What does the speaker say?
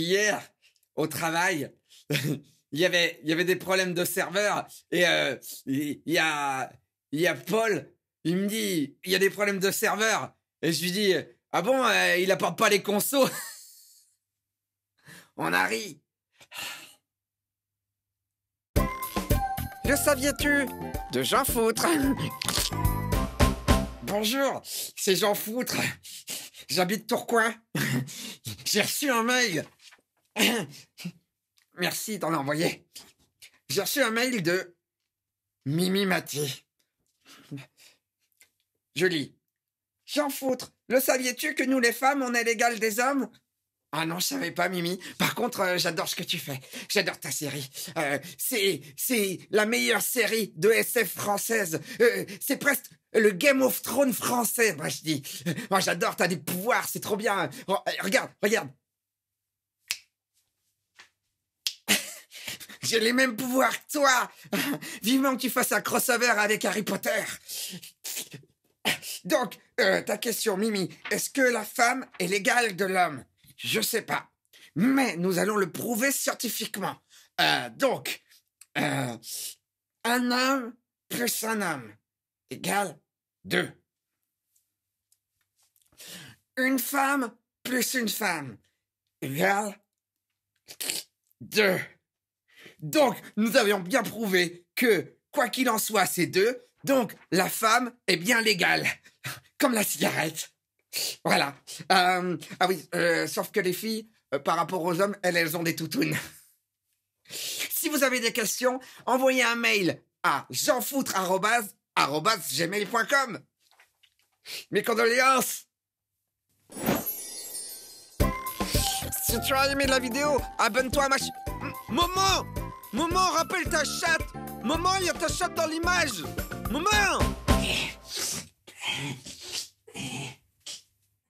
hier au travail, il y avait il y avait des problèmes de serveur et euh, il y a il a Paul, il me dit il y a des problèmes de serveur et je lui dis ah bon euh, il apporte pas les consos. On a ri. Le saviez-tu de Jean Foutre Bonjour, c'est Jean Foutre. J'habite Tourcoing. J'ai reçu un mail Merci d'en envoyer. J'ai reçu un mail de Mimi Mathieu. Je lis. J'en foutre. Le saviez-tu que nous les femmes, on est l'égal des hommes ah non, je savais pas, Mimi. Par contre, euh, j'adore ce que tu fais. J'adore ta série. Euh, c'est, c'est la meilleure série de SF française. Euh, c'est presque le Game of Thrones français, moi je dis. Moi j'adore, t'as des pouvoirs, c'est trop bien. Oh, regarde, regarde, J'ai les mêmes pouvoirs que toi Vivement que tu fasses un crossover avec Harry Potter Donc, euh, ta question, Mimi, est-ce que la femme est l'égale de l'homme Je sais pas. Mais nous allons le prouver scientifiquement. Euh, donc, euh, un homme plus un homme égale deux. Une femme plus une femme égale deux. Donc, nous avions bien prouvé que, quoi qu'il en soit, ces deux, donc la femme est bien légale, comme la cigarette. Voilà. Euh, ah oui, euh, sauf que les filles, euh, par rapport aux hommes, elles, elles ont des toutounes. Si vous avez des questions, envoyez un mail à jeanfoutre.com Mes condoléances Si tu as aimé la vidéo, abonne-toi à ma... Maman, rappelle ta chatte Maman, il y a ta chatte dans l'image Maman